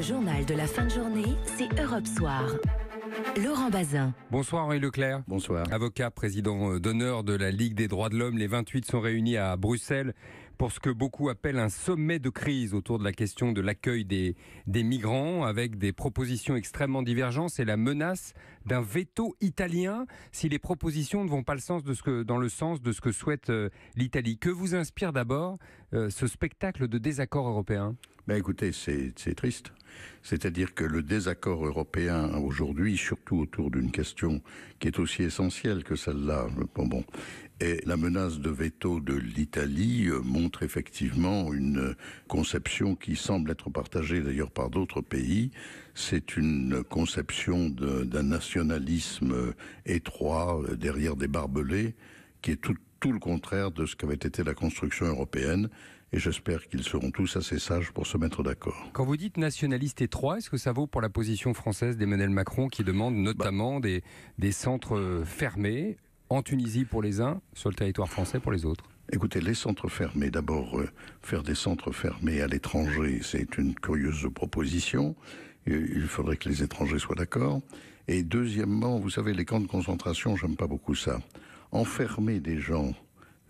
journal de la fin de journée, c'est Europe Soir. Laurent Bazin. Bonsoir Henri Leclerc. Bonsoir. Avocat, président euh, d'honneur de la Ligue des droits de l'homme, les 28 sont réunis à Bruxelles pour ce que beaucoup appellent un sommet de crise autour de la question de l'accueil des, migrants, avec des propositions extrêmement divergentes et la menace d'un veto italien si les propositions ne vont pas le sens dans le sens de ce que souhaite euh, l'Italie. Que vous inspire d'abord euh, ce spectacle de désaccord européen ben écoutez, c'est triste. C'est-à-dire que le désaccord européen aujourd'hui, surtout autour d'une question qui est aussi essentielle que celle-là, bon, bon, et la menace de veto de l'Italie euh, montre effectivement une conception qui semble être partagée d'ailleurs par d'autres pays. C'est une conception d'un nationalisme euh, étroit euh, derrière des barbelés qui est toute tout le contraire de ce qu'avait été la construction européenne. Et j'espère qu'ils seront tous assez sages pour se mettre d'accord. Quand vous dites nationaliste étroit, est-ce que ça vaut pour la position française d'Emmanuel Macron qui demande notamment des, centres fermés en Tunisie pour les uns, sur le territoire français pour les autres Écoutez, les centres fermés, d'abord, euh, faire des centres fermés à l'étranger, c'est une curieuse proposition. Euh, il faudrait que les étrangers soient d'accord. Et deuxièmement, vous savez, les camps de concentration, j'aime pas beaucoup ça enfermer des gens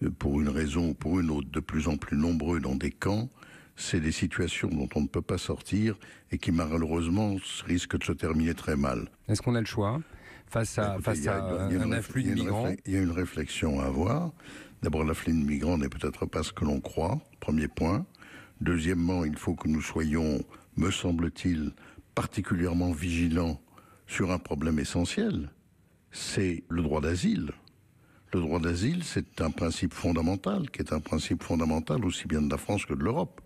euh, pour une raison ou pour une autre de plus en plus nombreux dans des camps, c'est des situations dont on ne peut pas sortir et qui malheureusement risquent de se terminer très mal. Est-ce qu'on a le choix face à, un, afflux de migrants Il y a une réflexion à avoir. D'abord, l'afflux de migrants n'est peut-être pas ce que l'on croit, premier point. Deuxièmement, il faut que nous soyons, me semble-t-il, particulièrement vigilants sur un problème essentiel, c'est le droit d'asile. Le droit d'asile, c'est un principe fondamental, qui est un principe fondamental aussi bien de la France que de l'Europe.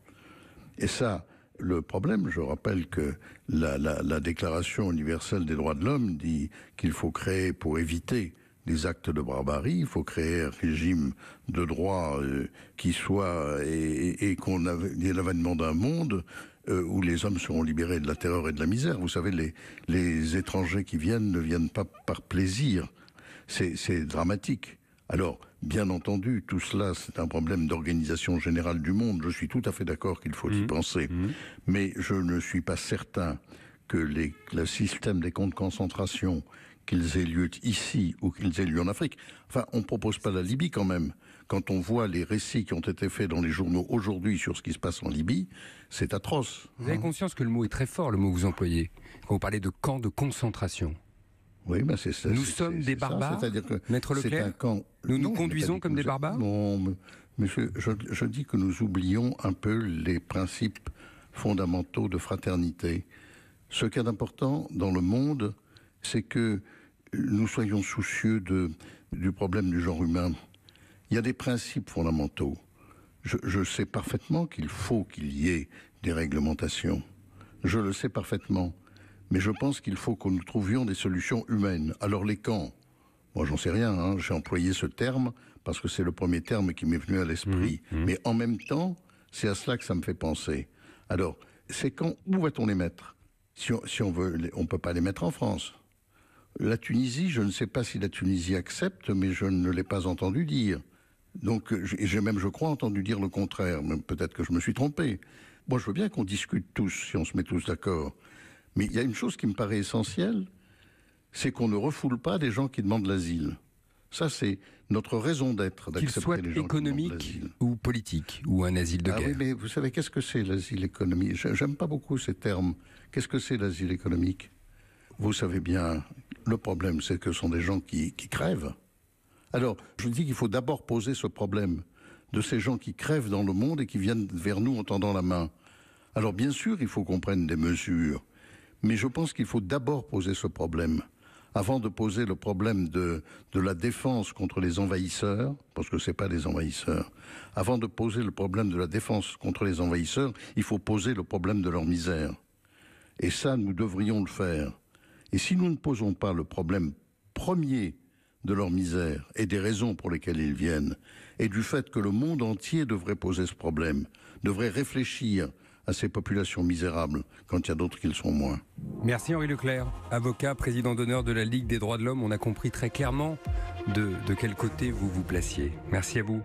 Et ça, le problème, je rappelle que la, Déclaration universelle des droits de l'homme dit qu'il faut créer pour éviter des actes de barbarie, il faut créer un régime de droit euh, qui soit et, qu'on ait l'avènement d'un monde euh, où les hommes seront libérés de la terreur et de la misère. Vous savez, les, les étrangers qui viennent ne viennent pas par plaisir, c'est dramatique. Alors, bien entendu, tout cela, c'est un problème d'organisation générale du monde. Je suis tout à fait d'accord qu'il faut y mmh. penser. Mmh. Mais je ne suis pas certain que le système des camps de concentration, qu'ils aient lieu ici ou qu'ils aient lieu en Afrique. Enfin, on ne propose pas la Libye quand même. Quand on voit les récits qui ont été faits dans les journaux aujourd'hui sur ce qui se passe en Libye, c'est atroce. Vous avez hein. conscience que le mot est très fort, le mot que vous employez, quand vous parlez de camps de concentration. Oui, ben, c'est ça. Nous sommes des barbares. cest Maître Leclerc, un nous nous conduisons comme des barbares. Non, monsieur, je, dis que nous oublions un peu les principes fondamentaux de fraternité. Ce qui est important dans le monde, c'est que nous soyons soucieux de, du problème du genre humain. Il y a des principes fondamentaux. Je, je sais parfaitement qu'il faut qu'il y ait des réglementations. Je le sais parfaitement. Mais je pense qu'il faut que nous trouvions des solutions humaines. Alors les camps, moi j'en sais rien, hein, j'ai employé ce terme parce que c'est le premier terme qui m'est venu à l'esprit. Mmh, mmh. Mais en même temps, c'est à cela que ça me fait penser. Alors, ces camps, où va-t-on les mettre si on, veut, on ne peut pas les mettre en France. La Tunisie, je ne sais pas si la Tunisie accepte, mais je ne l'ai pas entendu dire. Donc, j'ai même, je crois, entendu dire le contraire, peut-être que je me suis trompé. Moi, je veux bien qu'on discute tous, si on se met tous d'accord. Mais il y a une chose qui me paraît essentielle, c'est qu'on ne refoule pas des gens qui demandent l'asile. Ça, c'est notre raison d'être, d'accepter les gens économique ou politique, ou un asile de ah Oui, mais vous savez, qu'est-ce que c'est l'asile économique J'aime pas beaucoup ces termes. Qu'est-ce que c'est l'asile économique Vous savez bien, le problème, c'est que ce sont des gens qui, qui crèvent. Alors, je dis qu'il faut d'abord poser ce problème de ces gens qui crèvent dans le monde et qui viennent vers nous en tendant la main. Alors, bien sûr, il faut qu'on prenne des mesures mais je pense qu'il faut d'abord poser ce problème avant de poser le problème de, la défense contre les envahisseurs, parce que ce n'est pas des envahisseurs, avant de poser le problème de la défense contre les envahisseurs, il faut poser le problème de leur misère. Et ça, nous devrions le faire. Et si nous ne posons pas le problème premier de leur misère et des raisons pour lesquelles ils viennent, et du fait que le monde entier devrait poser ce problème, devrait réfléchir à ces populations misérables quand il y a d'autres qui le sont moins. Merci Henri Leclerc, avocat, président d'honneur de la Ligue des droits de l'homme. On a compris très clairement de, de quel côté vous vous placiez. Merci à vous.